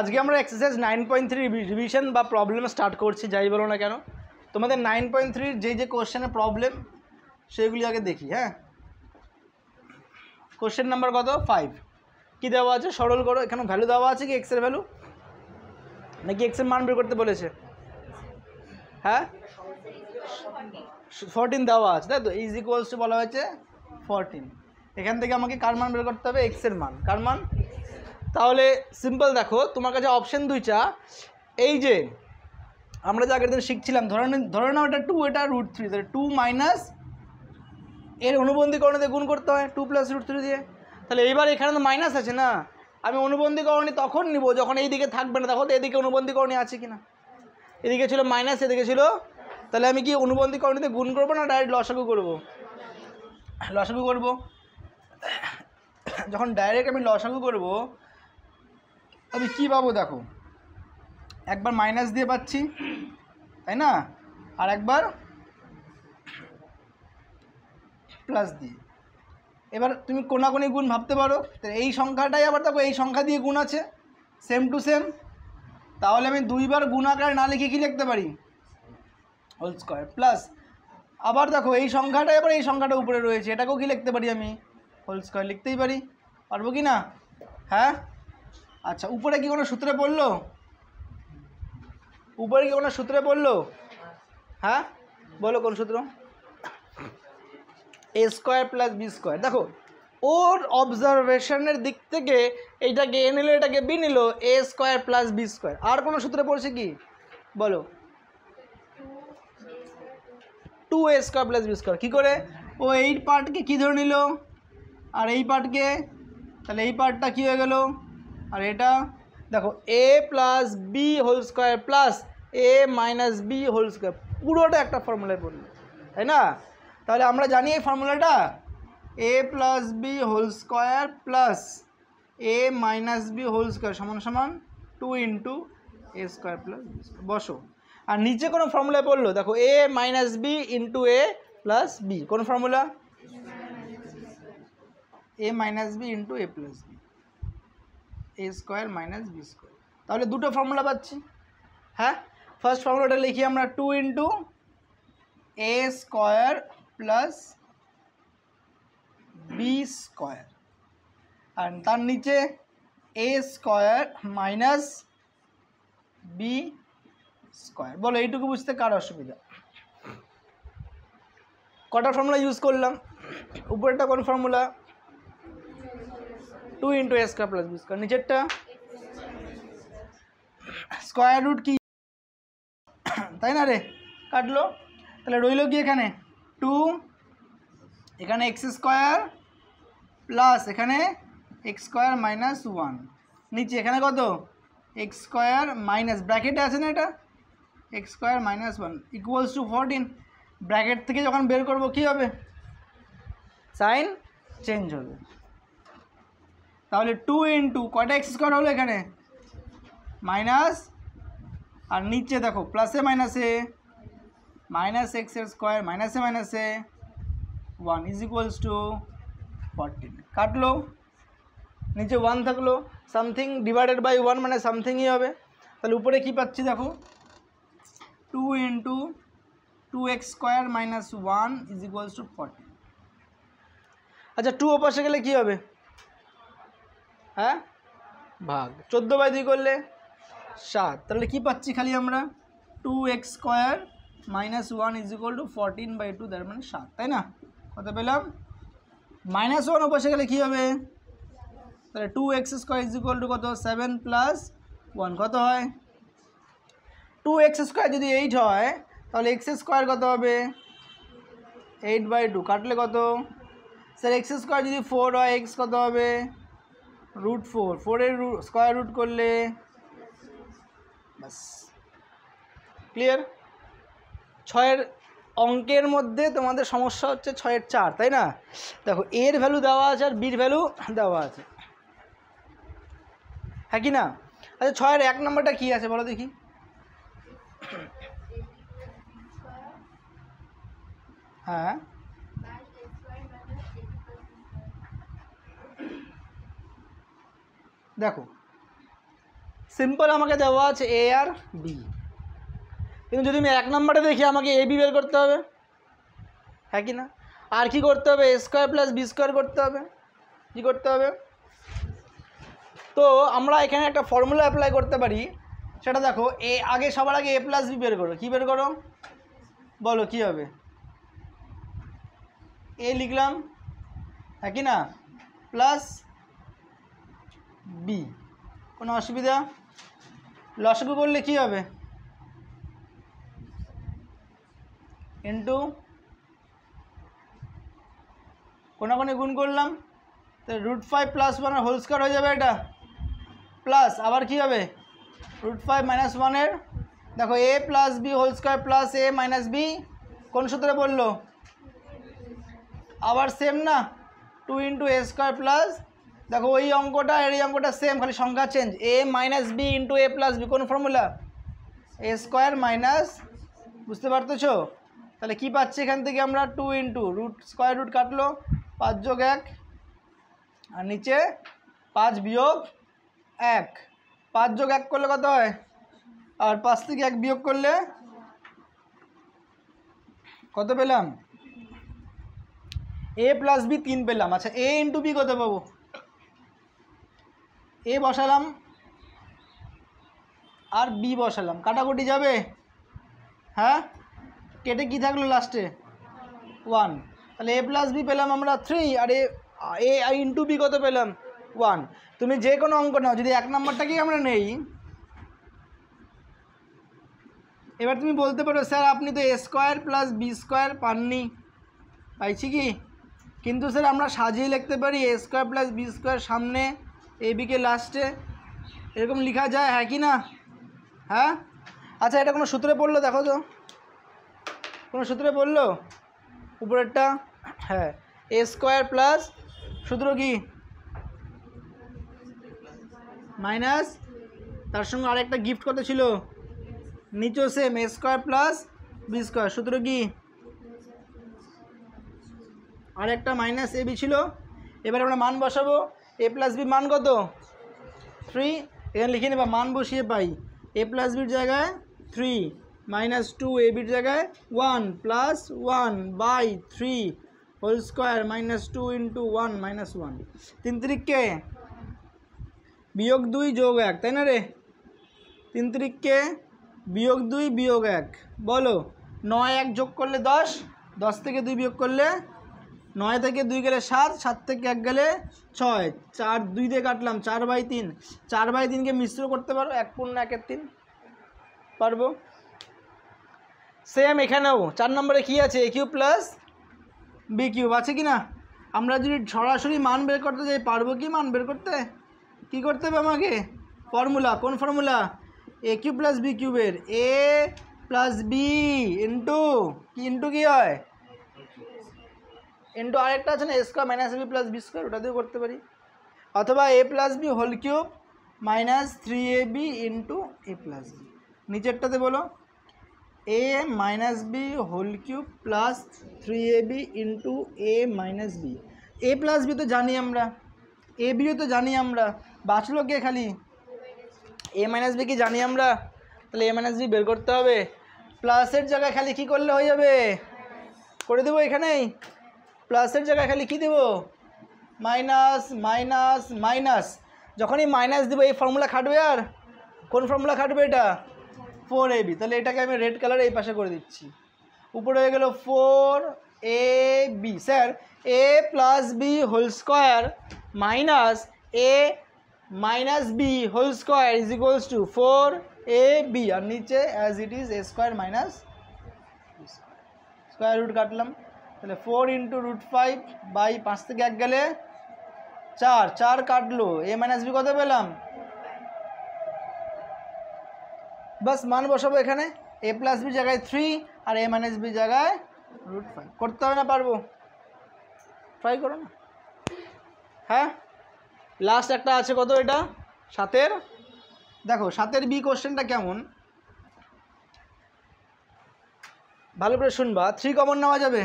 আজকে আমরা exercise nine point three revision বা প্রবলেম স্টার্ট করছি যাই বলো না কেন তোমাদের নাইন পয়েন্ট থ্রির যে যে কোশ্চেনের প্রবলেম সেগুলি আগে দেখি হ্যাঁ কোশ্চেন নাম্বার কত ফাইভ কী দেওয়া আছে সরল করো এখানে ভ্যালু দেওয়া আছে কি এক্সের ভ্যালু নাকি এক্সের মান বের করতে বলেছে হ্যাঁ ফোরটিন দেওয়া আছে তাই তো ইজ ইকুয়ালস বলা হয়েছে ফোরটিন এখান থেকে আমাকে কার মান বের করতে হবে এক্সের মান কার মান তাহলে সিম্পল দেখো তোমার কাছে অপশান দুইটা এই যে আমরা যে আগের দিন শিখছিলাম ধরে ধরে নাও এটা টু এটা রুট থ্রি তাহলে টু মাইনাস এর অনুবন্ধীকরণে গুণ করতে হয় টু প্লাস রুট থ্রি দিয়ে তাহলে এইবার এখানে তো মাইনাস আছে না আমি অনুবন্ধীকরণে তখন নিব যখন এই দিকে থাকবে না তখন তো এদিকে অনুবন্ধীকরণে আছে কি না এদিকে ছিল মাইনাস এদিকে ছিল তাহলে আমি কি অনুবন্ধীকরণীতে গুণ করবো না ডাইরেক্ট লসাগু করবো লসাগু করবো যখন ডাইরেক্ট আমি লসাগু করবো তবে কী পাবো দেখো একবার মাইনাস দিয়ে পাচ্ছি তাই না আর একবার প্লাস দিয়ে এবার তুমি কোনাকোনি গুণ ভাবতে পারো তো এই সংখ্যাটাই আবার দেখো এই সংখ্যা দিয়ে গুণ আছে সেম টু সেম তাহলে আমি দুইবার গুণ আকারে না লিখে কি লিখতে পারি হোল স্কোয়ার প্লাস আবার দেখো এই সংখ্যাটাই আবার এই সংখ্যাটা উপরে রয়েছে এটাকেও কি লিখতে পারি আমি হোল স্কোয়ার লিখতেই পারি পারবো কি না হ্যাঁ আচ্ছা উপরে কি কোনো সূত্রে পড়লো উপরে কি কোনো সূত্রে পড়লো হ্যাঁ বলো কোন সূত্র এ স্কোয়ার প্লাস বি স্কোয়ার দেখো ওর অবজারভেশনের দিক থেকে এইটাকে এ নিল এটাকে বি নিল a square plus B square আর কোনো সূত্রে পড়ছে কি বলো two a square plus B square কী করে ও এই পার্টকে কী ধরে নিল আর এই পার্টকে তাহলে এই পার্টটা কী হয়ে গেলো আর এটা দেখো এ plus B whole square plus এ মাইনাস বি হোল স্কোয়ার পুরোটা একটা ফর্মুলায় পড়লো তাই না তাহলে আমরা জানি এই ফর্মুলাটা A plus B whole square plus A minus B whole square সমান সমান two into A square plus বসো আর নিচে কোনো ফর্মুলায় পড়লো দেখো A minus B into A plus B কোন formula A minus B into A plus B A square minus B square তাহলে দুটো ফর্মুলা পাচ্ছি হ্যাঁ ফার্স্ট ফর্মুলাটা লিখি আমরা two into A square plus B square আর তার নিচে A square minus B square বলো এইটুকু বুঝতে কার অসুবিধা কটা ফর্মুলা ইউজ করলাম উপরেরটা কোন formula two into A square plus B square নিচেরটা স্কোয়ার রুট কি তাই না রে কাটলো তাহলে রইল কি এখানে টু এখানে এক্স স্কোয়ার প্লাস এখানে এক্স স্কোয়ার মাইনাস ওয়ান নিচে এখানে কত এক্স স্কোয়ার মাইনাস ব্র্যাকেটে আছে না এটা X square minus one equals to fourteen bracket থেকে যখন বের করবো কী হবে সাইন চেঞ্জ হবে তাহলে 2 * 4x2 হলো এখানে - আর নিচে দেখো +a -a -x2 -a -a 1 = 40 কাটলো নিচে 1 থাকলো সামথিং ডিভাইডেড বাই 1 মানে সামথিং ই হবে তাহলে উপরে কি পাচ্ছি দেখো 2 * 2x2 - 1 = 40 আচ্ছা 2 ऊपर চলে কি হবে হ্যাঁ ভাগ চোদ্দো বাই দুই করলে সাত তাহলে কি পাচ্ছি খালি আমরা two X square minus one is equal to fourteen by two তার মানে সাত তাই না কত পেলাম মাইনাস ওয়ান বসে গেলে কী হবে তাহলে two X square is equal to কত সেভেন প্লাস ওয়ান কত হয় টু এক্স স্কোয়ার যদি এইট হয় তাহলে এক্স স্কোয়ার কত হবে এইট বাই টু কাটলে কত স্যার এক্স স্কোয়ার যদি ফোর হয় এক্স কত হবে রুট ফোর ফোরের স্কোয়ার রুট করলে বাস ক্লিয়ার ছয়ের অঙ্কের মধ্যে তোমাদের সমস্যা হচ্ছে ছয়ের চার তাই না দেখো এর ভ্যালু দেওয়া আছে আর বির ভ্যালু দেওয়া আছে হ্যাঁ কি না আচ্ছা ছয়ের এক নম্বরটা কি আছে বলো দেখি হ্যাঁ দেখো সিম্পল আমাকে দেওয়া আছে এ আর বি কিন্তু যদি আমি এক নম্বরে দেখি আমাকে এ বি বের করতে হবে হ্যাঁ কি না আর কি করতে হবে A square plus B square করতে হবে কী করতে হবে তো আমরা এখানে একটা ফর্মুলা অ্যাপ্লাই করতে পারি সেটা দেখো এ আগে সবার আগে এ প্লাস বি বের করো কী বের করো বলো কী হবে এ লিখলাম হ্যাঁ কি না প্লাস বি কোনো অসুবিধা লসগু বললে কি হবে ইন্টু কোনো গুণ করলাম তো রুট ফাইভ প্লাস ওয়ানের হোল স্কোয়ার হয়ে যাবে এটা প্লাস আবার কি হবে রুট ফাইভ মাইনাস ওয়ানের দেখো এ plus B whole square plus এ মাইনাস বি কোন সূত্রে বললো আবার সেম না two into A square plus দেখো ওই অঙ্কটা এর এই অঙ্কটা সেম খালি সংখ্যা change A minus B into A plus B কোন ফর্মুলা এ স্কোয়ার মাইনাস বুঝতে পারতেছো তাহলে কি পাচ্ছি এখান থেকে আমরা two into root square root কাটলো পাঁচ যোগ এক আর নিচে পাঁচ বিয়োগ এক পাঁচ যোগ এক করলে কত হয় আর পাঁচ থেকে এক বিয়োগ করলে কত পেলাম এ প্লাস বি তিন পেলাম আচ্ছা এ ইন্টু বি কত পাবো এ বসালাম আর বি বসালাম কাটাকুটি যাবে হ্যাঁ কেটে কি থাকলো লাস্টে ওয়ান তাহলে এ প্লাস বি পেলাম আমরা থ্রি আর এ এ ইন্টু বি কত পেলাম ওয়ান তুমি যে কোনো অঙ্ক নাও যদি এক নম্বরটাকেই আমরা নেই এবার তুমি বলতে পারো স্যার আপনি তো A square plus B square পাননি পাইছি কি কিন্তু স্যার আমরা সাজিয়ে লিখতে পারি A square plus B square সামনে এবিকে লাস্টে এরকম লেখা যায় হ্যাঁ কি না হ্যাঁ আচ্ছা এটা কোনো সূত্রে পড়লো দেখো তো কোনো সূত্রে পড়লো উপরেরটা হ্যাঁ এ স্কোয়ার প্লাস সূত্র কি মাইনাস তার সঙ্গে আরেকটা গিফট কত ছিল নিচো same A square plus B square সূত্র কি আরেকটা মাইনাস এ বি ছিল এবার আমরা মান বসাবো এ প্লাস বি মান কত থ্রি এখানে লিখে নেবা মান বসিয়ে পাই এ প্লাস বির জায়গায় থ্রি মাইনাস টু এ বির জায়গায় one plus one by three whole square minus two into one minus one তিন তিরিককে বিয়োগ দুই যোগ এক তাই না রে তিন তিরিককে বিয়োগ দুই বিয়োগ এক বলো নয় এক যোগ করলে দশ দশ থেকে দুই বিয়োগ করলে নয় থেকে দুই গেলে সাত সাত থেকে এক গেলে ছয় চার দুই দিয়ে কাটলাম চার বাই তিন চার বাই তিনকে মিশ্র করতে পারো এক পূর্ণ একের তিন পারব সেম এখানেও চার নম্বরে কী আছে A cube plus B cube আছে কি না আমরা যদি সরাসরি মান বের করতে যাই পারবো কি মান বের করতে কি করতে হবে আমাকে ফর্মুলা কোন formula A cube plus B কিউবের A plus B into into কী হয় ইন্টু আরেকটা আছে না A square minus B plus B square ওটা দিয়েও করতে পারি অথবা A plus B whole cube minus three A B into A plus B নিচেরটাতে বলো A minus B whole cube plus three A B into A minus B A plus B তো জানি আমরা এ বিও তো জানি আমরা বাঁচলো কে খালি এ মাইনাস বি কি জানি আমরা তাহলে এ মাইনাস বি বের করতে হবে প্লাসের জায়গায় খালি কি করলে হয়ে যাবে করে দেবো এখানেই প্লাসের জায়গায় খালি কী দেবো মাইনাস মাইনাস মাইনাস যখনই মাইনাস দেবো এই ফর্মুলা খাটবে আর কোন ফর্মুলা খাটবে এটা ফোর এবি তাহলে এটাকে আমি রেড কালার এই পাশে করে দিচ্ছি উপরে হয়ে গেল four A B sir A plus B whole square minus A minus B whole square is equals to four A B আর নিচে as it is A square minus square root কাটলাম তাহলে four into root five by পাঁচ থেকে এক গেলে চার চার কাটলো এ মাইনাস বি কত পেলাম বাস মান বসাবো এখানে এ প্লাস বি জায়গায় থ্রি আর এ মাইনাস বি জায়গায় রুট ফাইভ করতে হবে না পারবো ট্রাই করো না হ্যাঁ লাস্ট একটা আছে কত এটা সাতের দেখো সাতের বি কোশ্চেনটা কেমন ভালো করে শুনবা থ্রি কমন নেওয়া যাবে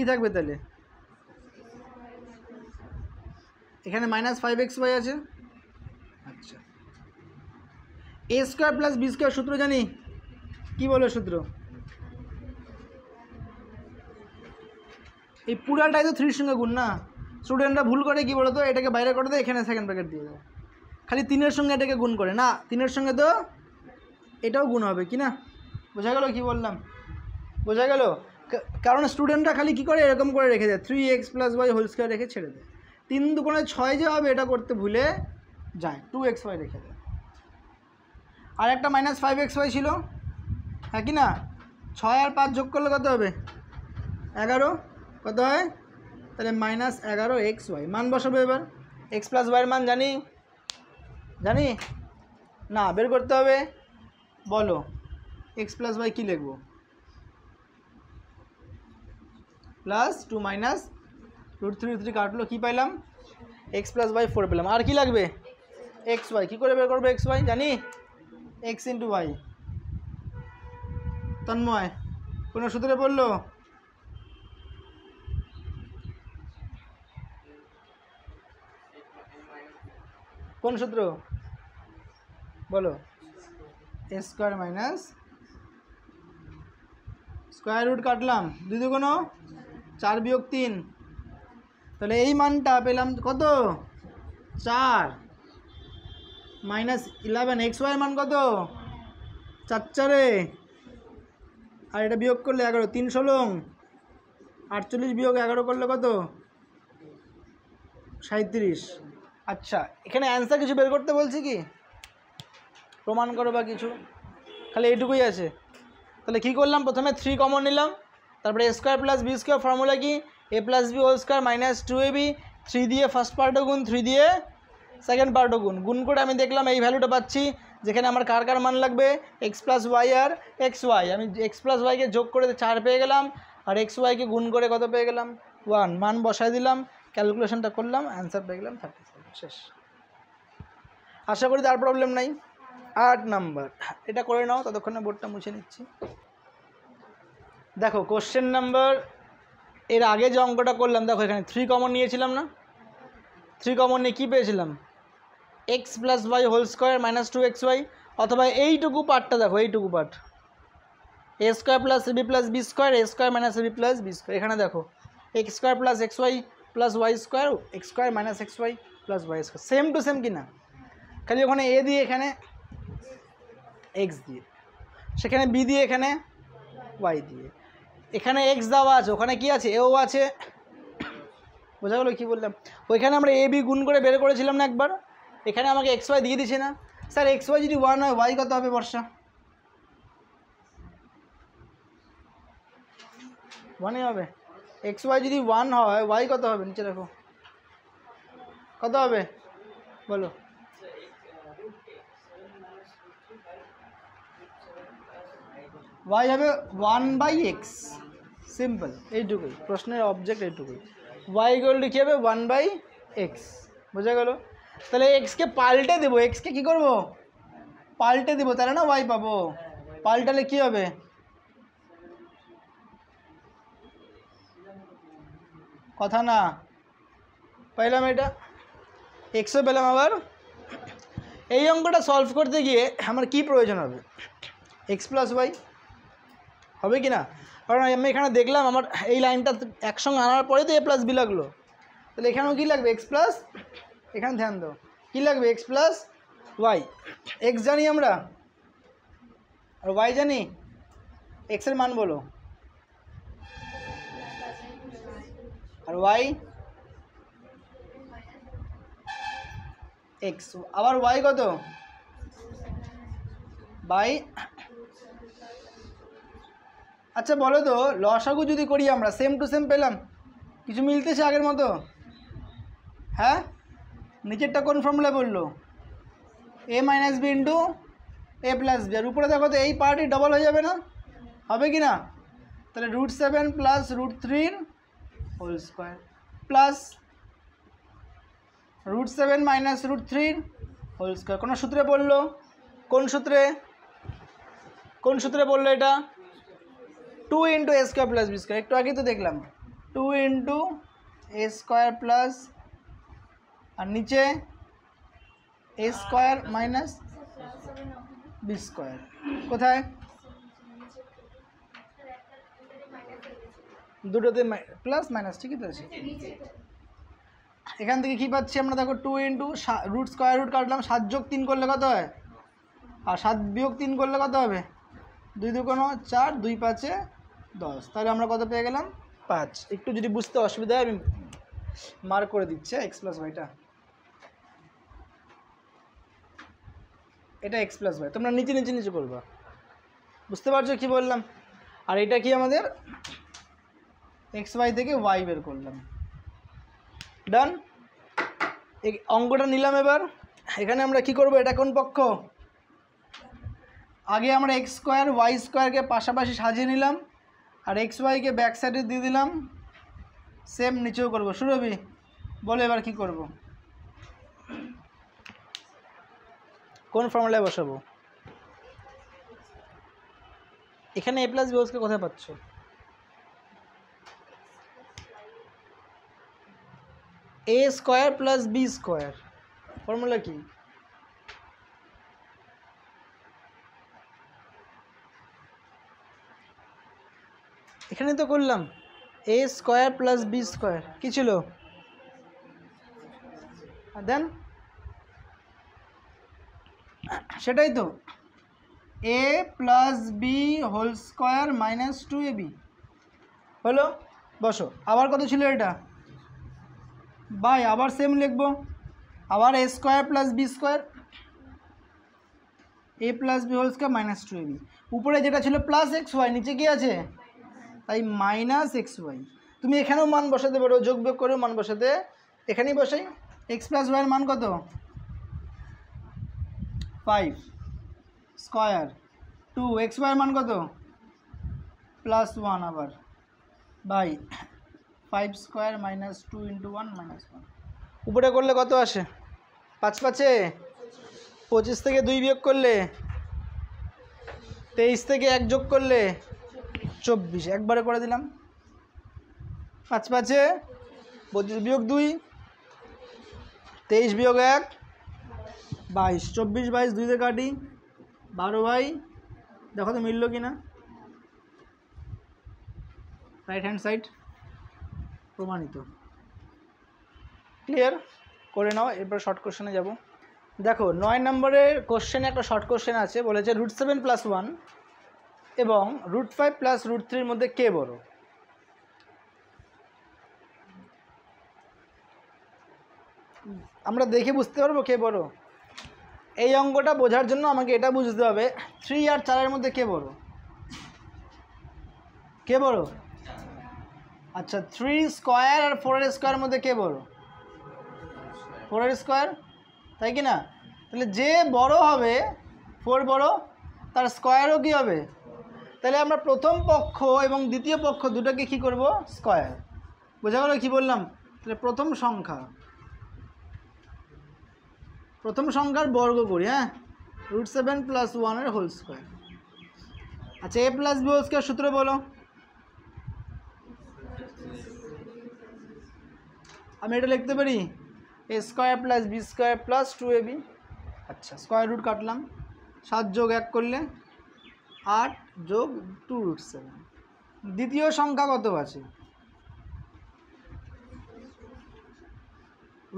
কি থাকবে তাহলে এখানে মাইনাস ফাইভ এক্স ওয়াই আছে আচ্ছা A square plus B square সূত্র জানি কি বলো সূত্র এই পুরাটাই তো থ্রির সঙ্গে গুণ না স্টুডেন্টরা ভুল করে কি বলতো এটাকে বাইরে করে দেয় এখানে সেকেন্ড ব্র্যাকেট দিয়ে দেয় খালি তিনের সঙ্গে এটাকে গুণ করে না তিনের সঙ্গে তো এটাও গুণ হবে কি না বোঝা গেল কি বললাম বোঝা গেল কারণ স্টুডেন্টরা খালি কী করে এরকম করে রেখে দেয় three X plus Y whole square রেখে ছেড়ে দেয় তিন দুকোণে ছয় যে হবে এটা করতে ভুলে যায় টু এক্স ওয়াই রেখে দেয় আর একটা মাইনাস ফাইভ এক্স ওয়াই ছিল হ্যাঁ কি না ছয় আর পাঁচ যোগ করলে কত হবে এগারো কত হয় তাহলে মাইনাস এগারো এক্স ওয়াই মান বসাবে এবার এক্স প্লাস ওয়াইয়ের মান জানি জানি না বের করতে হবে বলো এক্স প্লাস ওয়াই কী লিখবো plus two minus root three three কাটলো কী পাইলাম এক্স প্লাস বাই ফোর পেলাম আর কি লাগবে এক্স ওয়াই কী করে বের করবো এক্স ওয়াই জানি এক্স ইন্টু ওয়াই তন্ময় কোনো সূত্রে বললো কোন সূত্র বলো A square minus square root কাটলাম দুই কোনো চার বিয়োগ তিন তাহলে এই মানটা পেলাম কত চার মাইনাস ইলেভেন এক্স ওয়াই মান কত চার চারে আর এটা বিয়োগ করলে এগারো তিন ষোলং আটচল্লিশ বিয়োগ এগারো করলে কত সাঁত্রিশ আচ্ছা এখানে অ্যান্সার কিছু বের করতে বলছি কি প্রমাণ করো বা কিছু খালি এইটুকুই আছে তাহলে কি করলাম প্রথমে থ্রি কমন নিলাম তারপরে A square plus B square formula কি A plus B whole square minus two A B three দিয়ে ফার্স্ট পার্টও গুণ থ্রি দিয়ে সেকেন্ড পার্টও গুণ গুণ করে আমি দেখলাম এই ভ্যালুটা পাচ্ছি যেখানে আমার কার কার মান লাগবে এক্স প্লাস ওয়াই আর এক্স ওয়াই আমি এক্স প্লাস ওয়াইকে যোগ করে চার পেয়ে গেলাম আর এক্স ওয়াইকে গুণ করে কত পেয়ে গেলাম ওয়ান মান বসায় দিলাম ক্যালকুলেশনটা করলাম অ্যান্সার পেয়ে গেলাম থার্টি সেভেন শেষ আশা করি তার প্রবলেম নাই আট নাম্বার এটা করে নাও ততক্ষণে বোর্ডটা মুছে নিচ্ছি দেখো কোশ্চেন নাম্বার এর আগে যে অঙ্কটা করলাম দেখো এখানে থ্রি কমন নিয়েছিলাম না থ্রি কমন নিয়ে কী পেয়েছিলাম X plus Y whole square minus two X Y অথবা এইটুকু পার্টটা দেখো এইটুকু part A square plus A B plus B square A square minus A B plus B square এখানে দেখো X square plus X Y plus Y square X square minus X Y plus Y square same two same কিনা খালি ওখানে এ দিয়ে এখানে x দিয়ে সেখানে B দিয়ে এখানে ওয়াই দিয়ে এখানে এক্স দেওয়া আছে ওখানে কি আছে এও আছে বোঝা গেলো কী বললাম ওইখানে আমরা এ বি গুণ করে বের করেছিলাম না একবার এখানে আমাকে এক্স ওয়াই দিয়ে দিচ্ছে না স্যার এক্স ওয়াই যদি ওয়ান হয় ওয়াই কত হবে বর্ষা ওয়ানই হবে এক্স ওয়াই যদি ওয়ান হয় ওয়াই কত হবে নিচে রাখো কত হবে বলো ওয়াই হবে ওয়ান বাই এক্স সিম্পল এইটুকুই প্রশ্নের অবজেক্ট এইটুকুই ওয়াই গোল্ড কী হবে ওয়ান বাই এক্স বোঝা গেল তাহলে এক্সকে পাল্টে দেবো এক্সকে কী করবো পাল্টে দেবো তাহলে না ওয়াই পাবো পাল্টালে কী হবে কথা না পাইলাম এটা এক্সও পেলাম আবার এই অঙ্কটা সলভ করতে গিয়ে আমার কি প্রয়োজন হবে এক্স প্লাস ওয়াই হবে কি না কারণ আমি এখানে দেখলাম আমার এই লাইনটা একসঙ্গে আনার পরে তো এ প্লাস বি লাগলো তাহলে এখানেও কী লাগবে এক্স প্লাস এখানে ধ্যান দাও কী লাগবে এক্স প্লাস ওয়াই এক্স জানি আমরা আর ওয়াই জানি এক্সের মান বলো আর ওয়াই এক্স আবার ওয়াই কত বাই আচ্ছা বলো তো লসাগু যদি করি আমরা সেম টু সেম পেলাম কিছু মিলতেছে আগের মতো হ্যাঁ নিচেরটা কোন ফর্মুলা বললো A minus B into A plus B আর উপরে দেখো তো এই পার্টি ডবল হয়ে যাবে না হবে কি না তাহলে রুট সেভেন প্লাস রুট থ্রির whole square plus root seven minus root থ্রির হোল স্কোয়ার কোনো সূত্রে বললো কোন সূত্রে কোন সূত্রে বললো এটা two into A square plus B square একটু আগেই তো দেখলাম two into A square plus আর নিচে A square minus B square কোথায় দুটোতে প্লাস মাইনাস ঠিকই তো আছে এখান থেকে কী পাচ্ছি আমরা দেখো two into root square root কাটলাম সাত যোগ তিন করলে কত হয় আর সাত বিয়োগ তিন করলে কত হবে দুই দু কোনো চার দুই পাঁচে দশ তাহলে আমরা কত পেয়ে গেলাম পাঁচ একটু যদি বুঝতে অসুবিধা হয় আমি মার্ক করে দিচ্ছি এক্স প্লাস ওয়াইটা এটা এক্স প্লাস ওয়াই তোমরা নিচে নিচে নিচে করবা বুঝতে পারছো কি বললাম আর এটা কি আমাদের এক্স ওয়াই থেকে ওয়াই বের করলাম ডান অঙ্কটা নিলাম এবার এখানে আমরা কি করব এটা কোন পক্ষ আগে আমরা এক্স স্কোয়ার ওয়াই স্কোয়ারকে পাশাপাশি সাজিয়ে নিলাম আর এক্স ওয়াইকে ব্যাক সাইডে দিয়ে দিলাম সেম নিচেও করব সুরভি বলো এবার কি করব কোন ফর্মুলায় বসাবো এখানে এ প্লাস বিওসকে কোথায় পাচ্ছ A square plus B square formula কি এখানে তো করলাম A square plus B square কী ছিল দেন সেটাই তো A plus B whole square minus two A B হলো বসো আবার কত ছিল এটা বাই আবার সেম লিখবো আবার A square plus B square A plus B whole square minus two A B উপরে যেটা ছিল প্লাস এক্স ওয়াই নিচে কী আছে তাই মাইনাস এক্স ওয়াই তুমি এখানেও মান বসাতে পারো যোগ বিয়োগ করেও মান বসাতে এখানেই বসাই এক্স প্লাস ওয়াইয়ের মান কত ফাইভ স্কোয়ার টু এক্স ওয়াইয়ের মান কত প্লাস ওয়ান আবার by five square minus two into one minus one উপরে করলে কত আসে পাঁচ পাঁচে পঁচিশ থেকে দুই বিয়োগ করলে তেইশ থেকে এক যোগ করলে চব্বিশ একবারে করে দিলাম পাঁচ পাঁচে বত্রিশ বিয়োগ দুই তেইশ বিয়োগ এক বাইশ চব্বিশ বাইশ দুইতে কাটি বারো বাই দেখো তো মিললো কি না রাইট হ্যান্ড সাইড প্রমাণিত ক্লিয়ার করে নাও এরপর শর্ট কোশ্চেনে যাব দেখো নয় নম্বরের কোশ্চেনে একটা শর্ট কোশ্চেন আছে বলেছে রুট সেভেন প্লাস ওয়ান এবং রুট ফাইভ প্লাস রুট থ্রির মধ্যে কে বড় আমরা দেখে বুঝতে পারবো কে বড় এই অঙ্কটা বোঝার জন্য আমাকে এটা বুঝতে হবে থ্রি আর চারের মধ্যে কে বড় কে বড় আচ্ছা থ্রি স্কোয়ার আর ফোরের স্কোয়ার মধ্যে কে বড় ফোরের স্কোয়ার তাই কি না তাহলে যে বড় হবে ফোর বড় তার স্কোয়ারও কী হবে তাহলে আমরা প্রথম পক্ষ এবং দ্বিতীয় পক্ষ দুটোকে কি করব স্কোয়ার বোঝা গেল কী বললাম তাহলে প্রথম সংখ্যা প্রথম সংখ্যার বর্গ করি হ্যাঁ রুট সেভেন প্লাস ওয়ানের হোল স্কোয়ার আচ্ছা A plus B whole square সূত্র বলো আমি এটা লিখতে পারি A square plus B square plus two A B আচ্ছা স্কোয়ার রুট কাটলাম সাত যোগ এক করলে আট যোগ টু রুট সেভেন দ্বিতীয় সংখ্যা কত আছে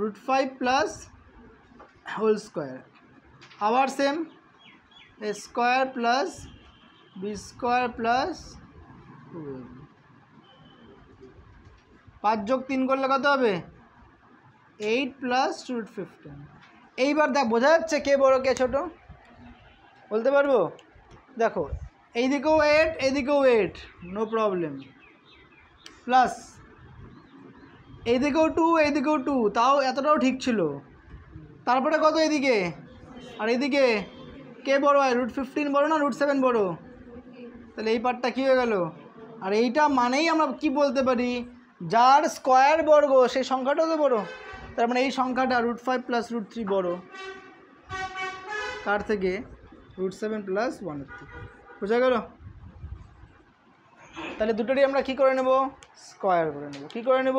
root five plus whole square আবার same A square plus B square plus পাঁচ যোগ তিন করলে কত হবে এইট প্লাস রুট ফিফটিন এইবার দেখ বোঝা যাচ্ছে কে বড় কে ছোট বলতে পারবো দেখো এইদিকেও এইট এদিকেও এইট নো প্রবলেম প্লাস এইদিকেও টু এইদিকেও টু তাও এতটাও ঠিক ছিল তারপরে কত এদিকে আর এদিকে কে বড় হয় রুট ফিফটিন বড় না রুট সেভেন বড় তাহলে এই পার্টটা কী হয়ে গেল আর এইটা মানেই আমরা কি বলতে পারি যার স্কোয়ার বর্গ সেই সংখ্যাটাও তো বড় তার মানে এই সংখ্যাটা root five plus root three বড় কার থেকে রুট সেভেন প্লাস ওয়ানের থ্রি বোঝা গেল তাহলে দুটোরই আমরা কি করে নেব স্কোয়ার করে নেব কি করে নেব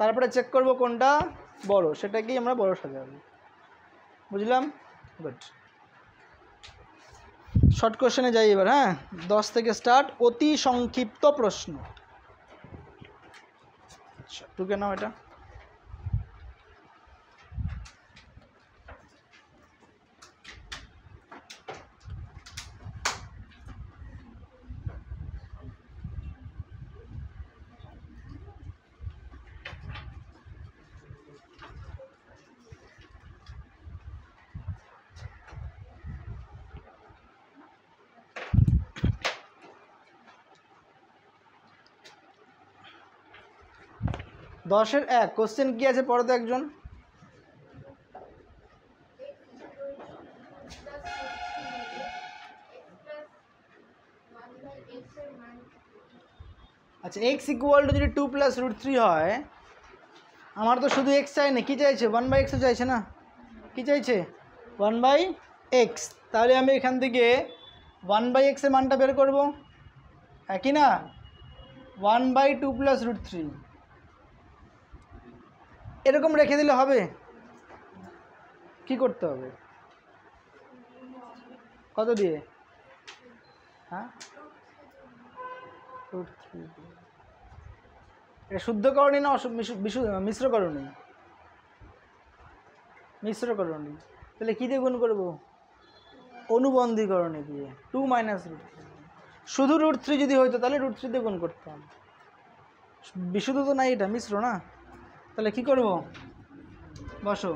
তারপরে চেক করব কোনটা বড় সেটাকেই আমরা বড় সাজাবো বুঝলাম গুড শর্ট কোশ্চেনে যাই এবার হ্যাঁ দশ থেকে স্টার্ট অতি সংক্ষিপ্ত প্রশ্ন টুকে আচ্ছা, নাও এটা দশের এক কোশ্চেন কি আছে পরে তো একজন আচ্ছা এক্স ইকুয়াল টু যদি টু প্লাস রুট থ্রি হয় আমার তো শুধু এক্স চাই না কী চাইছে ওয়ান বাই এক্সও চাইছে না কি চাইছে ওয়ান বাই এক্স তাহলে আমি এখান থেকে ওয়ান বাই এক্সের মানটা বের করবো হ্যাঁ কি না one by two plus root three এরকম রেখে দিলে হবে কি করতে হবে কত দিয়ে হ্যাঁ এটা করণী না অশুদ্ধ মিশ্র করণী মিশ্র করণী তাহলে কী দিয়ে গুণ করবো অনুবন্ধীকরণে দিয়ে টু মাইনাস রুট শুধু রুট থ্রি যদি হইতো তাহলে রুট থ্রিতে গুণ করতাম বিশুদ্ধ তো নাই এটা মিশ্র না তাহলে কি করব বসো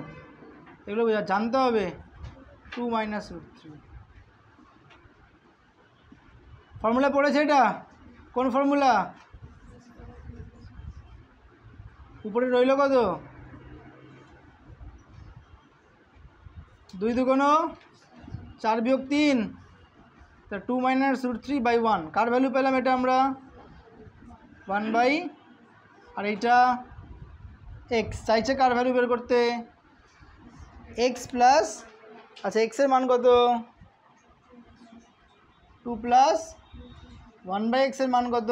এগুলো জানতে হবে two minus root three formula পড়েছে এটা কোন ফর্মুলা উপরে রইল কত দুই দুগুণো চার বিয়োগ তিন তা two minus root three by one কার ভ্যালু পেলাম এটা আমরা ওয়ান বাই আর এইটা এক্স চাইছে কার ভ্যালু বের করতে এক্স প্লাস আচ্ছা এক্সের মান কত টু প্লাস ওয়ান বাই এক্সের মান কত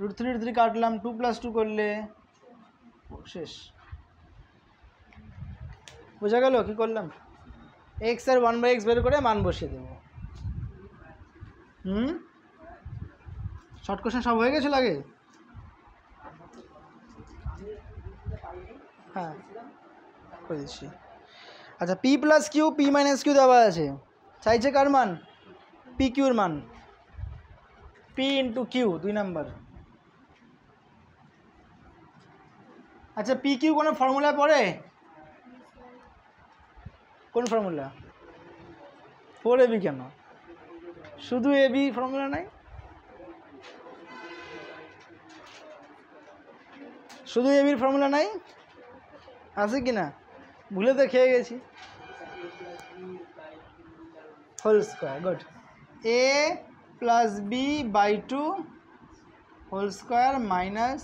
রুট থ্রি রুট থ্রি কাটলাম টু প্লাস টু করলে শেষ বোঝা গেল কী করলাম এক্স আর ওয়ান বাই এক্স বের করে মান বসিয়ে দেবো হুম শর্ট কোশ্চেন সব হয়ে গেছিল লাগে হ্যাঁ করে দিচ্ছি আচ্ছা P plus Q P minus Q দেওয়া আছে চাইছে কার মান পি কিউর মান পি ইন্টু কিউ দুই নাম্বার আচ্ছা পি কিউ কোনো ফর্মুলা পড়ে কোন ফর্মুলা ফোর এবি কেন শুধু এবি ফর্মুলা নাই শুধু এবির ফর্মুলা নাই আছে কি না ভুলে তো খেয়ে গেছি whole square good A plus B by two whole square minus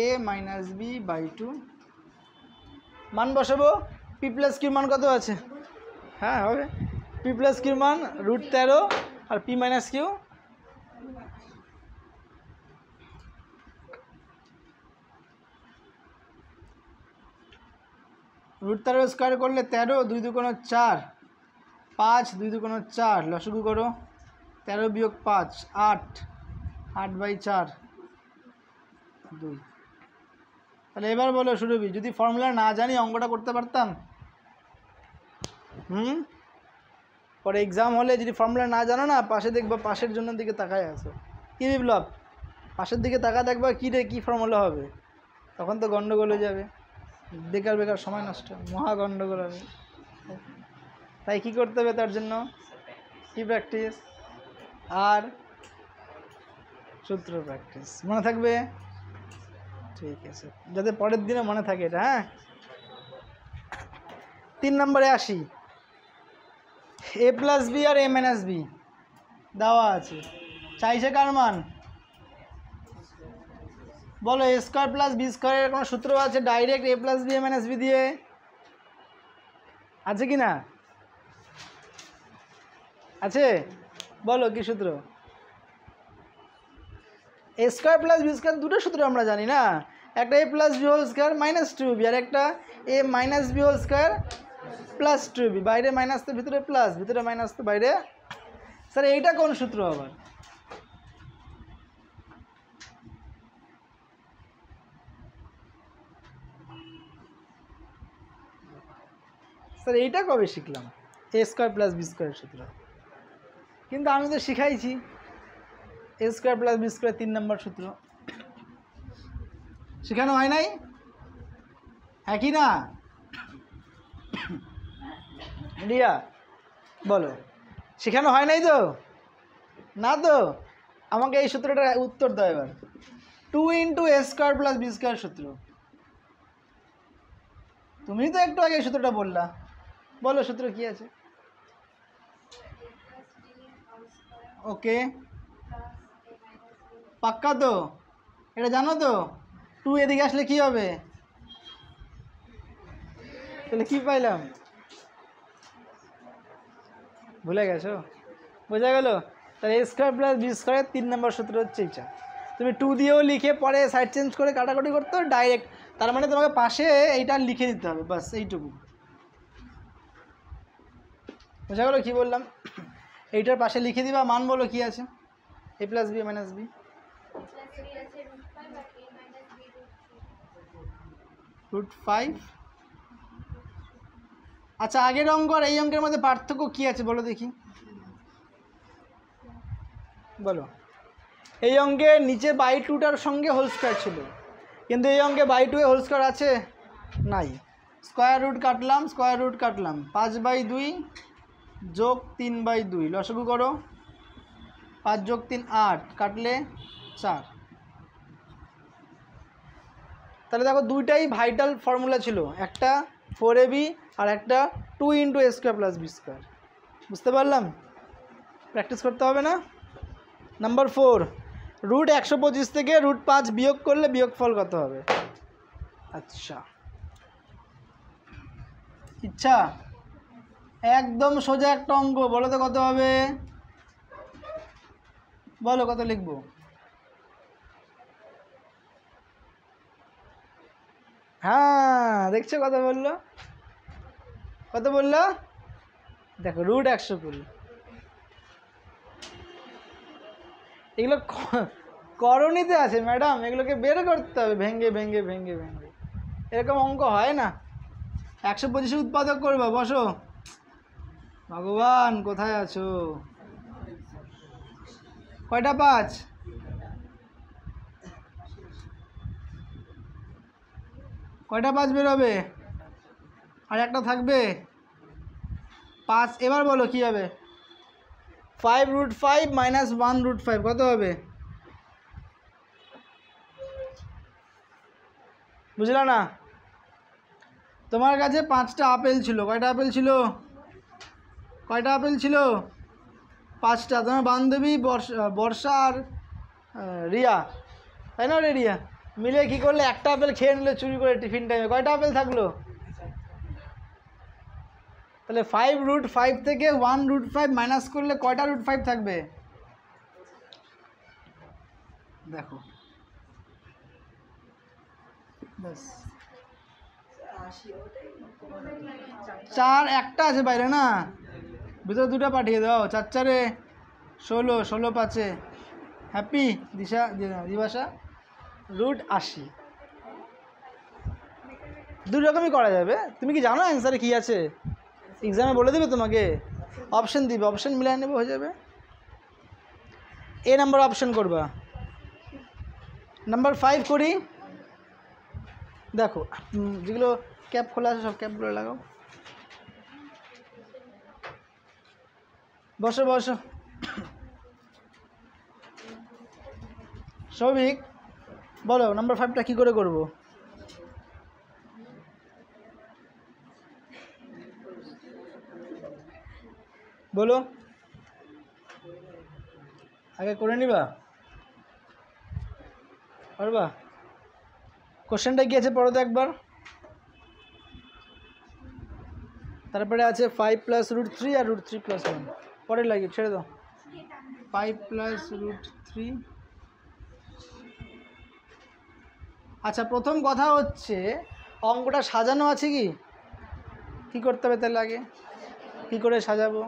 A minus B by two মান বসাবো পি প্লাস কিউর মান কত আছে হ্যাঁ হবে পি প্লাস কিউর মান রুট তেরো আর পি মাইনাস কিউ রুট তেরো স্কোয়ার করলে তেরো দুই দু দুকোনো চার পাঁচ দুই দু দুকোনো চার লসগু করো তেরো বিয়োগ পাঁচ আট আট বাই চার দুই তাহলে এবার বলো সুরভি যদি ফর্মুলা না জানি অঙ্কটা করতে পারতাম হুম পরে এক্সাম হলে যদি ফর্মুলা না জানো না পাশে দেখবা পাশের জন্য দিকে তাকায় আসো কী বিপ্লব পাশের দিকে তাকা দেখবা কী রে কী ফর্মুলা হবে তখন তো গণ্ডগোল হয়ে যাবে বেকার বেকার সময় নষ্ট মহা গণ্ডগোল আমি তাই কী করতে হবে তার জন্য কি প্র্যাকটিস আর সূত্র প্র্যাকটিস মনে থাকবে ঠিক আছে যাতে পরের দিনে মনে থাকে এটা হ্যাঁ তিন নম্বরে আসি এ প্লাস বি আর এ মাইনাস বি দেওয়া আছে চাইছে কার মান বলো এ স্কোয়ার প্লাস বি স্কোয়ারের কোনো সূত্র আছে direct A plus B A minus B দিয়ে আছে কি না আছে বলো কি সূত্র এ স্কোয়ার প্লাস বি স্কোয়ার দুটো সূত্র আমরা জানি না একটা A plus B whole square minus two B আর একটা A minus B whole square plus two B বাইরে মাইনাস তো ভিতরে প্লাস ভিতরে মাইনাস তো বাইরে স্যার এইটা কোন সূত্র আবার স্যার এইটা কবে শিখলাম এ স্কোয়ার প্লাস বি স্কোয়ারের সূত্র কিন্তু আমি তো শিখাইছি A square plus B square তিন নম্বর সূত্র শেখানো হয় নাই একই না রিয়া বলো শেখানো হয় নাই তো না তো আমাকে এই সূত্রটার উত্তর দাও এবার two into A square plus B square সূত্র তুমি তো একটু আগে সূত্রটা বললা বলো সূত্র কি আছে ওকে পাক্কা তো এটা জানো তো টু এদিকে আসলে কি হবে তাহলে কি পাইলাম ভুলে গেছো বোঝা গেল তাহলে এ স্কোয়ার প্লাস বি স্কোয়ারের তিন নম্বর সূত্র হচ্ছে ইচ্ছা তুমি টু দিয়েও লিখে পরে সাইড চেঞ্জ করে কাটাকাটি করতে ডাইরেক্ট তার মানে তোমাকে পাশে এইটা লিখে দিতে হবে বাস এইটুকু বোঝা গেলো কী বললাম এইটার পাশে লিখে দিবা মান বলো কি আছে A plus B minus B root five আচ্ছা আগের অঙ্ক আর এই অঙ্কের মধ্যে পার্থক্য কি আছে বলো দেখি বলো এই অঙ্কে নিচে বাই টুটার সঙ্গে হোল স্কোয়ার ছিল কিন্তু এই অঙ্কে বাই টু হোল স্কোয়ার আছে নাই স্কোয়ার রুট কাটলাম স্কোয়ার রুট কাটলাম পাঁচ বাই দুই যোগ তিন বাই দুই লসগু করো পাঁচ যোগ তিন আট কাটলে চার তাহলে দেখো দুইটাই ভাইটাল ফর্মুলা ছিল একটা ফোর এ বি আর একটা two into square plus B square বুঝতে পারলাম প্র্যাকটিস করতে হবে না নাম্বার ফোর রুট একশো পঁচিশ থেকে রুট পাঁচ বিয়োগ করলে বিয়োগফল কত হবে আচ্ছা ইচ্ছা একদম সোজা একটা অঙ্ক বলো তো কত হবে বলো কত লিখব হ্যাঁ দেখছো কত বললো কত বললো দেখো রুট একশো কুড়ি এগুলো করণীতে আছে ম্যাডাম এগুলোকে বের করতে হবে ভেঙ্গে ভেঙ্গে ভেঙ্গে ভেঙ্গে এরকম অঙ্ক হয় না একশো পঁচিশে উৎপাদক করবো বসো ভগবান কোথায় আছো কয়টা পাঁচ কয়টা পাঁচ বেরোবে আর একটা থাকবে পাঁচ এবার বলো কী হবে five root five minus one root five কত হবে বুঝলা না তোমার কাছে পাঁচটা আপেল ছিল কয়টা আপেল ছিল কয়টা আপেল ছিল পাঁচটা তোমার বান্ধবী বর্ষা বর্ষা আর রিয়া তাই না রে রিয়া মিলে কী করলে একটা আপেল খেয়ে নিলে চুরি করে টিফিন টাইমে কয়টা আপেল থাকলো তাহলে ফাইভ রুট ফাইভ থেকে ওয়ান রুট ফাইভ মাইনাস করলে কয়টা রুট ফাইভ থাকবে দেখো ব্যাস চার একটা আছে বাইরে না ভিতরে দুটো পাঠিয়ে দাও চার চারে ষোলো ষোলো পাঁচে হ্যাপি দিশা দিবাসা রুট আশি দু রকমই করা যাবে তুমি কি জানো অ্যান্সারে কী আছে এক্সামে বলে দেবে তোমাকে অপশান দিবে অপশান মিলাই নেবে হয়ে যাবে এ নাম্বার অপশান করবা নাম্বার ফাইভ করি দেখো যেগুলো ক্যাপ খোলা আছে সব ক্যাপগুলো লাগাও বসো বসো সৌভিক বলো নাম্বার ফাইভটা কী করে করব বলো আগে করে নিবা পারবা কোশ্চেনটা কি আছে পড়ো তো একবার তারপরে আছে ফাইভ প্লাস রুট থ্রি আর রুট থ্রি প্লাস ওয়ান পরে লাগে ছেড়ে দাও ফাইভ প্লাস রুট থ্রি আচ্ছা প্রথম কথা হচ্ছে অঙ্কটা সাজানো আছে কি কি করতে হবে তার লাগে কী করে সাজাবো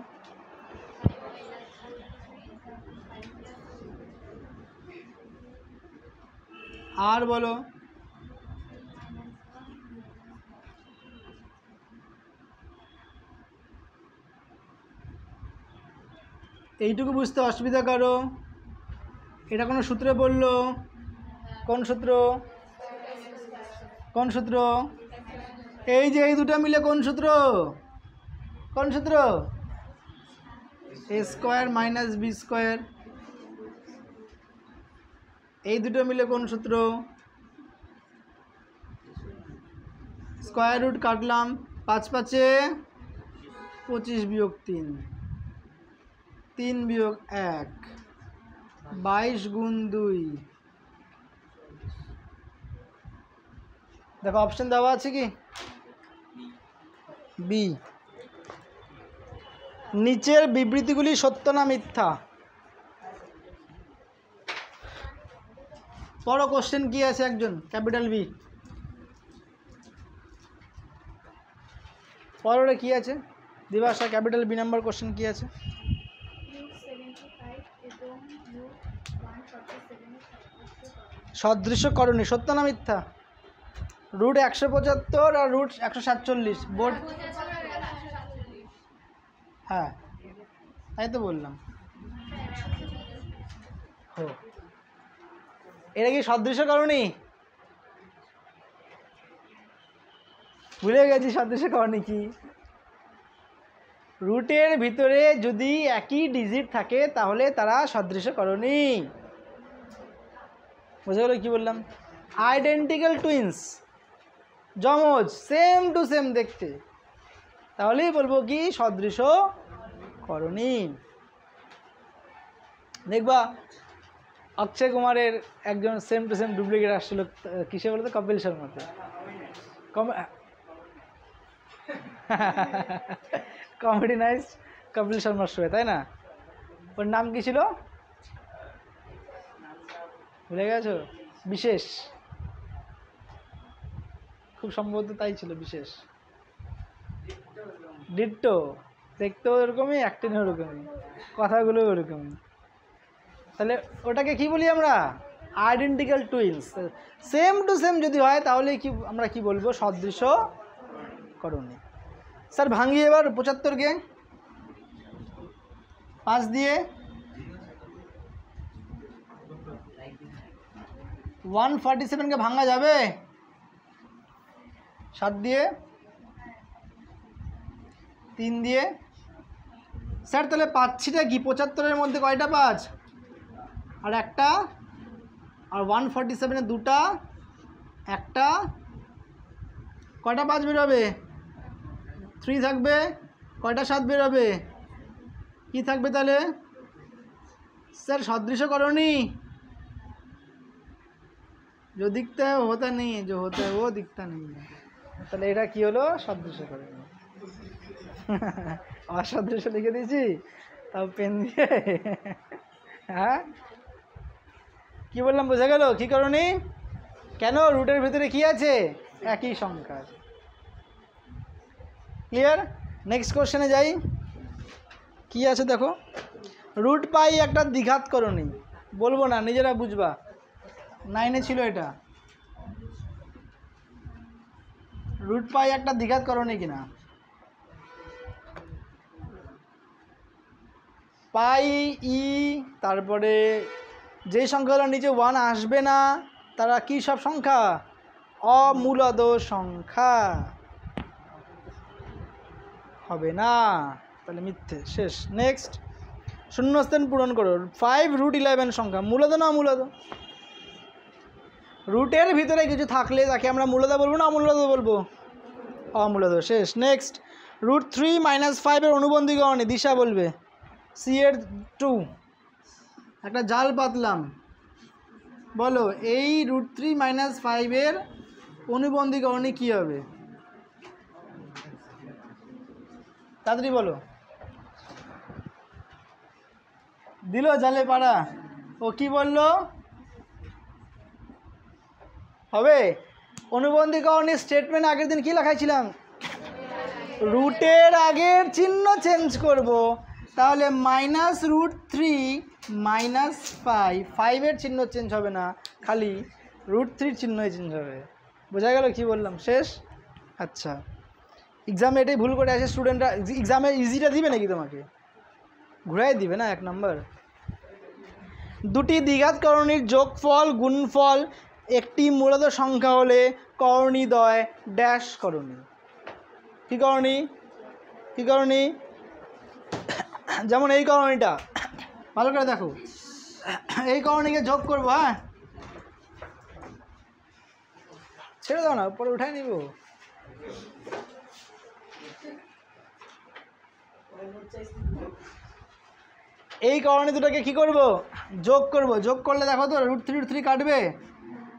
আর বলো এইটুকু বুঝতে অসুবিধা কারো এটা কোনো সূত্রে বলল কোন সূত্র কোন সূত্র এই যে এই দুটো মিলে কোন সূত্র কোন সূত্র এ স্কোয়ার মাইনাস বি স্কোয়ার এই দুটো মিলে কোন সূত্র স্কোয়ার রুট কাটলাম পাঁচ পাঁচে পঁচিশ বিয়োগ তিন তিন বিয়োগ এক বাইশ গুণ দুই দেখো অপশন দেওয়া আছে কি বি নিচের বিবৃতিগুলি সত্য না মিথ্যা বড় কোশ্চেন কি আছে একজন ক্যাপিটাল বি পরে কি আছে দিবাসা ক্যাপিটাল বি নাম্বার কোশ্চেন কি আছে সদৃশ্যকরণী সত্য না মিথ্যা রুট একশো পঁচাত্তর আর রুট একশো সাতচল্লিশ বোর্ড হ্যাঁ তাই তো বললাম হো এটা কি করণী ভুলে গেছি করণী কি রুটের ভিতরে যদি একই ডিজিট থাকে তাহলে তারা করণী বুঝা গেলো কী বললাম আইডেন্টিক্যাল টুইন্স যমজ সেম টু সেম দেখতে তাহলেই বলবো কি সদৃশ করণি দেখবা অক্ষয় কুমারের একজন সেম টু সেম ডুপ্লিকেট আসছিল কিসে বলতো কপিল শর্মাতে কমেডি নাইস কপিল শর্মার শোয়ে তাই না ওর নাম কি ছিল ভুলে গেছো বিশেষ খুব সম্ভবত তাই ছিল বিশেষ ডিট্টো দেখতেও ওরকমই অ্যাক্টিং ওরকমই কথাগুলো ওরকমই তাহলে ওটাকে কি বলি আমরা identical twins same two same যদি হয় তাহলে কি আমরা কি বলবো সদৃশ্য করণী স্যার ভাঙিয়ে এবার পঁচাত্তরকে পাঁচ দিয়ে ওয়ান ফর্টি সেভেনকে ভাঙা যাবে সাত দিয়ে তিন দিয়ে স্যার তাহলে পাচ্ছিটা কি পঁচাত্তরের মধ্যে কয়টা পাঁচ আর একটা আর ওয়ান ফর্টি সেভেনে দুটা একটা কয়টা পাঁচ বেরোবে থ্রি থাকবে কয়টা সাত বেরোবে কি থাকবে তাহলে স্যার সদৃশ সদৃশকরণী जो दिखता है होता नहीं है जो होता है वो दिखता नहीं है তাহলে এটা কি হলো সদৃশ্য করে অসদৃশ্য লিখে দিয়েছি তাও পেন দিয়ে হ্যাঁ কি বললাম বোঝা গেল কি কারণে কেন রুটের ভিতরে কি আছে একই সংখ্যা আছে ক্লিয়ার নেক্সট কোশ্চেনে যাই কি আছে দেখো রুট পাই একটা দ্বিঘাত করণী বলবো না নিজেরা বুঝবা নাইনে ছিল এটা রুট পাই একটা দীঘাত করণী কিনা পাই ই e, তারপরে যে সংখ্যাগুলো নিচে ওয়ান আসবে না তারা কি সব সংখ্যা অমূলদ সংখ্যা হবে না তাহলে মিথ্যে শেষ নেক্সট শূন্যস্থান পূরণ করো ফাইভ রুট ইলেভেন সংখ্যা মূলত না মূলত রুটের ভিতরে কিছু থাকলে তাকে আমরা মূলদা বলবো না অমূলদ বলবো অমূলদ শেষ নেক্সট রুট থ্রি মাইনাস ফাইভের অনুবন্ধীকরণে দিশা বলবে সি এর টু একটা জাল পাতলাম বলো এই রুট থ্রি মাইনাস ফাইভের অনুবন্ধীকরণে কী হবে তাড়াতাড়ি বলো দিল জালে পাড়া ও কি বললো হবে অনুবন্ধীকরণ স্টেটমেন্ট আগের দিন কী লেখাইছিলাম রুটের আগের চিহ্ন চেঞ্জ করব তাহলে minus root three minus five ফাইভের চিহ্ন চেঞ্জ হবে না খালি রুট থ্রির চিহ্নই চেঞ্জ হবে বোঝা গেল কি বললাম শেষ আচ্ছা এক্সামে এটাই ভুল করে আছে স্টুডেন্টরা এক্সামে ইজিটা দিবে নাকি তোমাকে ঘুরাই দিবে না এক নম্বর দুটি দ্বিঘাতকরণীর যোগফল গুণফল একটি মূলত সংখ্যা হলে কর্ণিদয় ড্যাশ করণী কী করণী কী করণী যেমন এই করণীটা ভালো করে দেখো এই করণীকে যোগ করবো হ্যাঁ ছেড়ে দাও না উপরে উঠাই নিব এই কারণে দুটাকে কি করব যোগ করব যোগ করলে দেখো তো রুট থ্রি রুট থ্রি কাটবে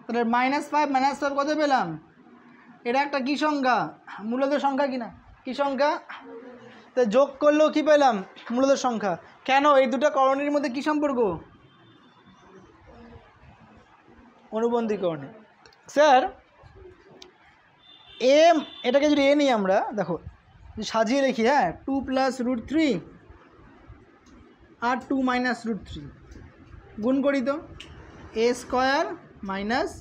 তাহলে মাইনাস ফাইভ মাইনাস ফাইভ কত পেলাম এটা একটা কী সংখ্যা মূলত সংখ্যা কি না কী সংখ্যা তো যোগ করলেও কী পেলাম মূলত সংখ্যা কেন এই দুটো করণের মধ্যে কী সম্পর্ক অনুবন্ধীকরণে স্যার এম এটাকে যদি এ নিই আমরা দেখো সাজিয়ে রেখি হ্যাঁ টু প্লাস রুট থ্রি আর টু মাইনাস রুট থ্রি গুণ করি তো এ স্কোয়ার মাইনাস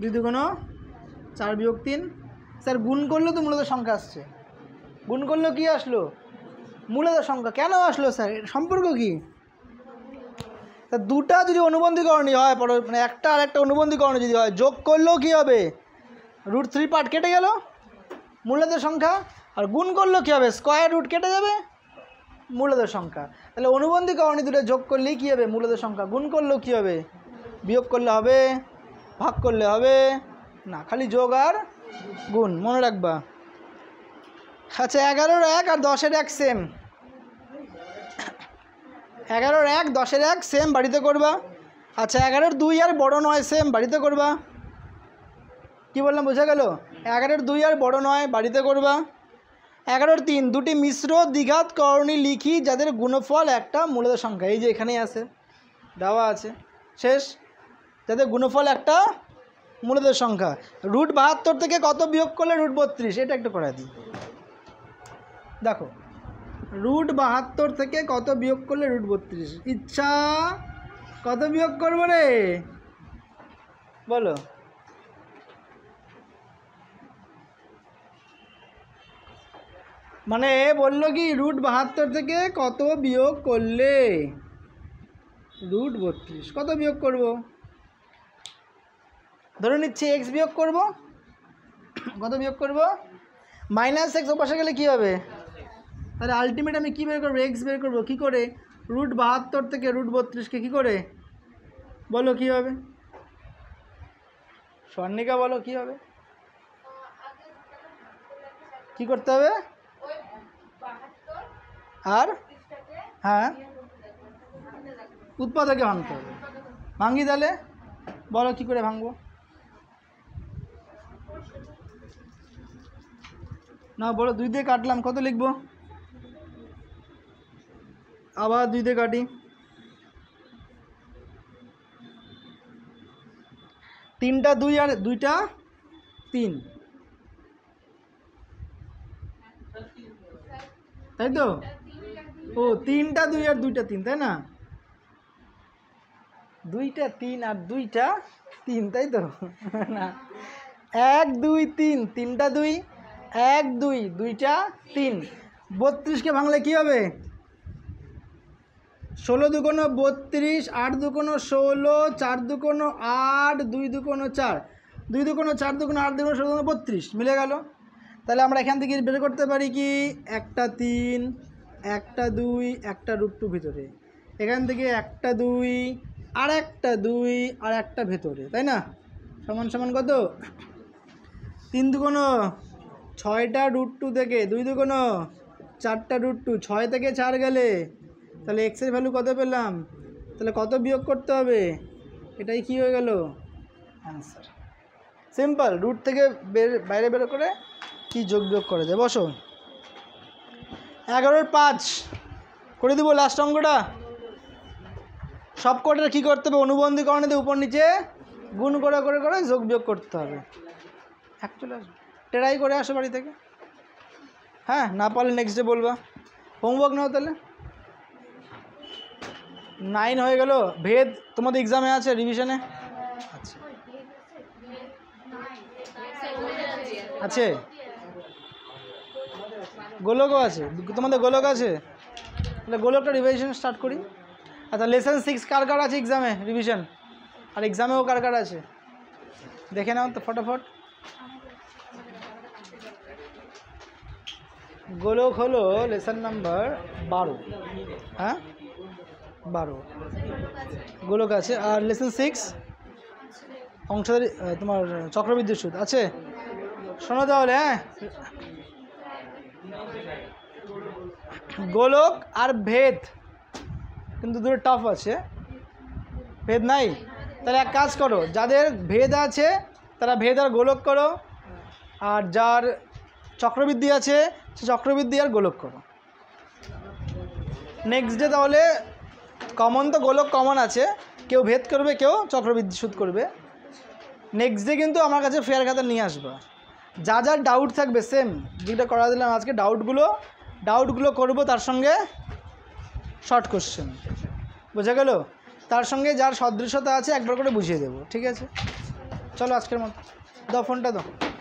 দুই কোনো চার বিয়োগ তিন স্যার গুণ করলেও তো মূলত সংখ্যা আসছে গুণ করলেও কী আসলো মূলত সংখ্যা কেন আসলো স্যার সম্পর্ক কী স্যার দুটা যদি অনুবন্ধীকরণী হয় পর মানে একটা আর একটা অনুবন্ধীকরণী যদি হয় যোগ করলেও কী হবে রুট থ্রি পার্ট কেটে গেল মূল্যদের সংখ্যা আর গুণ করলেও কী হবে স্কোয়ার রুট কেটে যাবে মূলত সংখ্যা তাহলে অনুবন্ধীকরণী দুটো যোগ করলেই কী হবে মূলত সংখ্যা গুণ করলেও কী হবে বিয়োগ করলে হবে ভাগ করলে হবে না খালি যোগ আর গুণ মনে রাখবা আচ্ছা এগারোর এক আর দশের এক সেম এগারোর এক দশের এক সেম বাড়িতে করবা আচ্ছা এগারোর দুই আর বড় নয় সেম বাড়িতে করবা কি বললাম বোঝা গেল এগারোর দুই আর বড় নয় বাড়িতে করবা এগারোর তিন দুটি মিশ্র দ্বিঘাত করণী লিখি যাদের গুণফল একটা মূলত সংখ্যা এই যে এখানেই আছে দেওয়া আছে শেষ যাদের গুণফল একটা মূলদের সংখ্যা রুট বাহাত্তর থেকে কত বিয়োগ করলে রুট বত্রিশ এটা একটু করে দিই দেখো রুট বাহাত্তর থেকে কত বিয়োগ করলে রুট বত্রিশ ইচ্ছা কত বিয়োগ করবো রে বলো মানে বললো কি রুট বাহাত্তর থেকে কত বিয়োগ করলে রুট বত্রিশ কত বিয়োগ করবো ধরে নিচ্ছি এক্স বিয়োগ করব কত বিয়োগ করব মাইনাস এক্স ওপাশে গেলে কী হবে তাহলে আলটিমেট আমি কী বের করবো এক্স বের করবো কী করে রুট বাহাত্তর থেকে রুট বত্রিশকে কী করে বলো কী হবে স্বর্ণিকা বলো কী হবে কি করতে হবে আর হ্যাঁ উৎপাদকে ভাঙতে হবে ভাঙি তাহলে বলো কী করে ভাঙবো না বলো দুই দিয়ে কাটলাম কত লিখব আবার দুই দিয়ে কাটি তিনটা দুই আর দুইটা তিন তাই তো ও তিনটা দুই আর দুইটা তিন তাই না দুইটা তিন আর দুইটা তিন তাই তো না এক দুই তিন তিনটা দুই এক দুই দুইটা তিন বত্রিশকে ভাঙলে কি হবে ষোলো দুকোনো বত্রিশ আট দুকোনো ষোলো চার দুকোনো আট দুই দুকোনো চার দুই দুকোনো চার দুকোনো আট দুকোনো ষোলো বত্রিশ মিলে গেল তাহলে আমরা এখান থেকে বের করতে পারি কি একটা তিন একটা দুই একটা রুটটু ভিতরে এখান থেকে একটা দুই আর একটা দুই আর একটা ভেতরে তাই না সমান সমান কত তিন দুকোনো ছয়টা রুট টু থেকে দুই কোনো চারটা রুট টু ছয় থেকে চার গেলে তাহলে এক্সের ভ্যালু কত পেলাম তাহলে কত বিয়োগ করতে হবে এটাই কি হয়ে গেল অ্যান্সার সিম্পল রুট থেকে বাইরে বের করে কি যোগ বিয়োগ করে দেয় বসো এগারোর পাঁচ করে দিব লাস্ট অঙ্কটা সব কটার কী করতে হবে অনুবন্ধীকরণে উপর নিচে গুণ করে করে করে যোগ বিয়োগ করতে হবে এক আসবে ট্রাই করে আসো বাড়ি থেকে হ্যাঁ না পারলে নেক্সট ডে বলবা হোমওয়ার্ক নাও তাহলে নাইন হয়ে গেল ভেদ তোমাদের এক্সামে আছে রিভিশনে আচ্ছা আছে গোলকও আছে তোমাদের গোলক আছে তাহলে গোলকটা রিভিশন স্টার্ট করি আচ্ছা লেসন সিক্স কার কার আছে এক্সামে রিভিশন আর এক্সামেও কার কার আছে দেখে নাও তো ফটাফট গোলক হলো লেসন নাম্বার বারো হ্যাঁ বারো গোলক আছে আর লেসন সিক্স অংশধারী তোমার চক্রবিদ্যুৎ সুদ আছে শোনো তাহলে হ্যাঁ গোলক আর ভেদ কিন্তু দুটো টাফ আছে ভেদ নাই তাহলে এক কাজ করো যাদের ভেদ আছে তারা ভেদ আর গোলক করো আর যার চক্রবৃদ্ধি আছে সে চক্রবৃদ্ধি আর গোলক করো নেক্সট ডে তাহলে কমন তো গোলক কমন আছে কেউ ভেদ করবে কেউ চক্রবৃদ্ধি সুদ করবে নেক্সট ডে কিন্তু আমার কাছে ফেয়ার খাতা নিয়ে আসবে যা যা ডাউট থাকবে সেম যেটা করা দিলাম আজকে ডাউটগুলো ডাউটগুলো করব তার সঙ্গে শর্ট কোশ্চেন বোঝা গেল তার সঙ্গে যার সদৃশতা আছে একবার করে বুঝিয়ে দেবো ঠিক আছে চলো আজকের মতো দ ফোনটা দাও